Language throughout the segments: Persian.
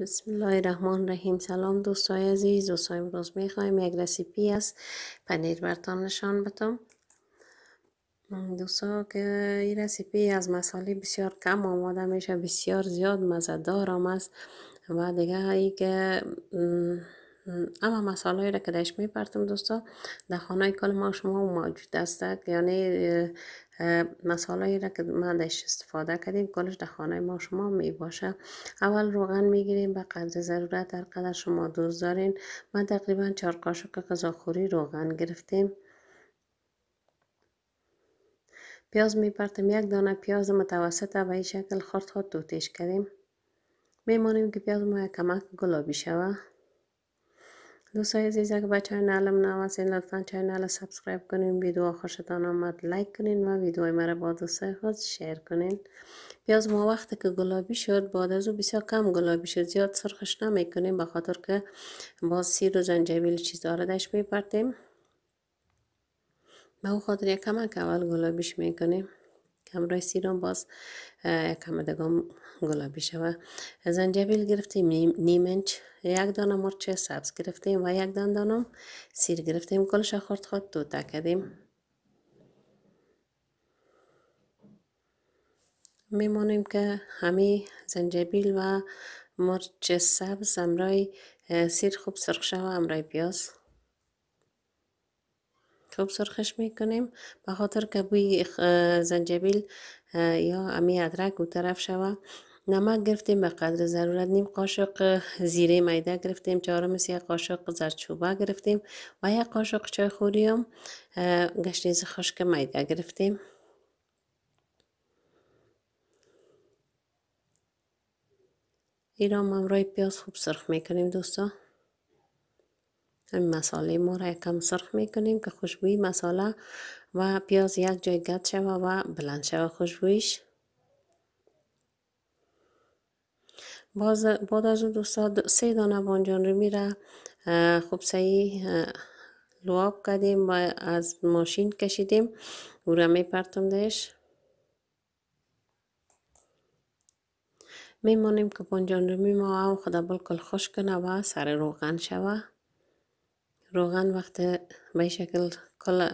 بسم الله الرحمن الرحیم سلام دوستای عزیز دوستای امروز میخوایم یک رسیپی از پنیر برتان نشان بدم دوستا که این رسیپی از مساله بسیار کم آماده میشه بسیار زیاد مزه است و دیگه هایی که اما مسائل را که درش میپرتم دوستا در خانه کل ما شما موجود است یعنی مسائل را که ما درش استفاده کردیم کلش در خانه ما شما می اول روغن میگیریم به قدر ضرورت در قدر شما دوست دارین ما تقریبا چهار قاشق غذاخوری روغن گرفتیم پیاز میپرتم یک دانه پیاز متوسطه به این شکل خرد خود توتیش کردیم میمانیم که پیاز ما کمک گلابی شود دوستای عزیز به چینل نو هستین لطفا چینل سبسکرایب سابسکرایب کنین ویدیو خوشتان آمد لایک کنین و ویدیوی مرا با دوستای خود شیر کنین پیاز ما وقت که گلابی شد بعد از او بسیار کم گلابی شد زیاد سرخش نمیکنیم به خاطر که باز سیر و زنجبیل چیز آردش میپرتیم به او خاطر یک کمک اول گلابیش میکنیم همراه سیرم باز دگام گلابی شوه زنجبیل گرفتیم نیم یک دانه مرچ سبز گرفتیم و یک دان سیر گرفتیم کلش خورد خود دوتا کردیم میمانیم که همه زنجبیل و مرچ سبز امرای سیر خوب سرخ شوه امرای پیاز چوب سرخش میکنیم به خاطر که بوی زنجبیل یا امی ادرک او طرف شوه نمک گرفتیم به قدر ضرورت نیم قاشق زیره میده گرفتیم چهارم یک قاشق زرچوبه گرفتیم و یک قاشق چای هم گشنیز خشک میده گرفتیم ایران هم پیاز خوب سرخ میکنیم دوستا مساله ما را یکم سرخ میکنیم که خوشبوی مساله و پیاز یک جای گد شوه و بلند شوه خوشبویش باز بعد از دوستا سه دانه بانجان رومی را خوب صحیح لواب کردیم و از ماشین کشیدیم او را می میمونیم میمانیم که بانجان رومی ما خدا بلکل خوش کنه و سر روغن شوه روغن وقت به این شکل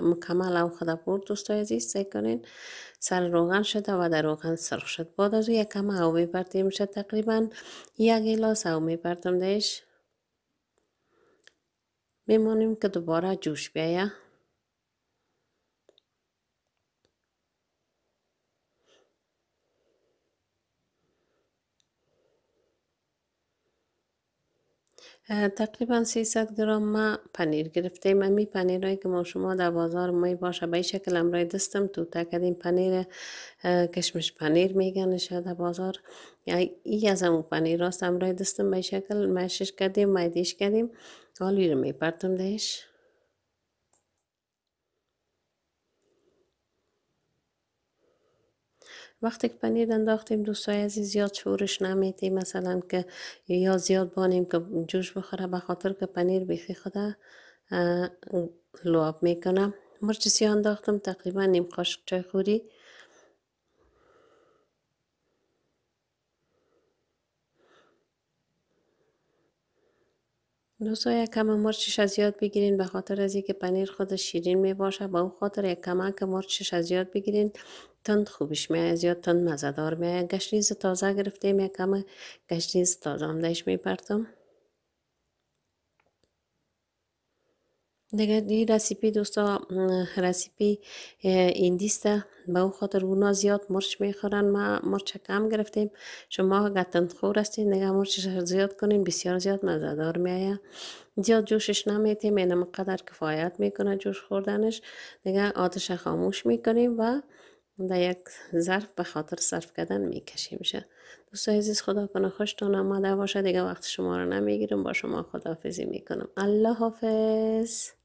مکمل او پور دوستای عزیز سی کنین سر روغن شده و در روغن سرخ شد بعد از او یک کم او میپردیم شد تقریبا یک گلاس او میپردم دهش میمانیم که دوباره جوش بیایه تقریبا 300 گرم ما پنیر گرفتیم امی هایی که ما شما در بازار می باشه به شکل امرای دستم تو کردیم پنیر کشمش پنیر میگن شاید بازار ای از امو پنیر راست امرای دستم به شکل مشش کردیم میدیش کردیم حالا رو میپرتم دهش وقتی که پنیر انداختیم دوستای عزیز زیاد شورش نمیتیم مثلا که یا زیاد بانیم که جوش بخوره به خاطر که پنیر بیخی خدا لعاب میکنم مرچ سیان انداختم تقریبا نیم قاشق چای خوری دوستا یک کم مرچش از یاد بگیرین به خاطر از که پنیر خود شیرین می باشه با اون خاطر یک کمک مرچش از یاد بگیرین تند خوبش می زیاد تند مزدار آید گشنیز تازه گرفتیم یکم گشنیز تازه هم دهش پرتم دیگه دی رسیپی دوستا رسیپی ایندیسته به اون خاطر اونا زیاد مرچ میخورن ما مرچ کم گرفتیم شما گتند خور هستین نگه مرچ زیاد کنین بسیار زیاد مزدار میایه زیاد جوشش نمیتیم اینم قدر کفایت میکنه جوش خوردنش دیگه آتش خاموش میکنیم و در یک ظرف به خاطر صرف کردن میکشی میشه دوست عزیز خدا کنه خوشتان آمده باشه دیگه وقت شما رو نمیگیرم با شما خداحافظی میکنم الله حافظ